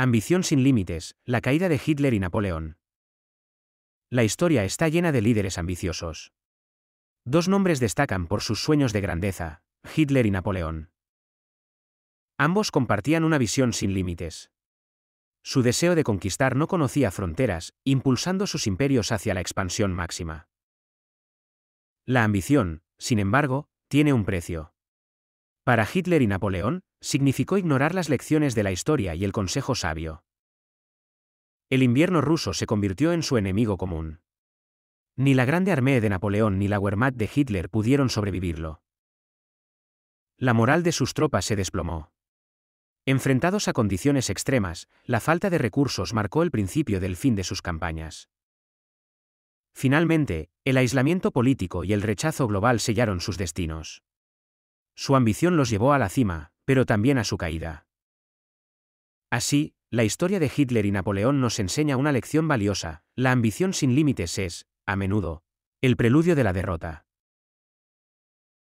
Ambición sin límites, la caída de Hitler y Napoleón. La historia está llena de líderes ambiciosos. Dos nombres destacan por sus sueños de grandeza, Hitler y Napoleón. Ambos compartían una visión sin límites. Su deseo de conquistar no conocía fronteras, impulsando sus imperios hacia la expansión máxima. La ambición, sin embargo, tiene un precio. Para Hitler y Napoleón, significó ignorar las lecciones de la historia y el consejo sabio. El invierno ruso se convirtió en su enemigo común. Ni la Grande Armée de Napoleón ni la Wehrmacht de Hitler pudieron sobrevivirlo. La moral de sus tropas se desplomó. Enfrentados a condiciones extremas, la falta de recursos marcó el principio del fin de sus campañas. Finalmente, el aislamiento político y el rechazo global sellaron sus destinos. Su ambición los llevó a la cima, pero también a su caída. Así, la historia de Hitler y Napoleón nos enseña una lección valiosa, la ambición sin límites es, a menudo, el preludio de la derrota.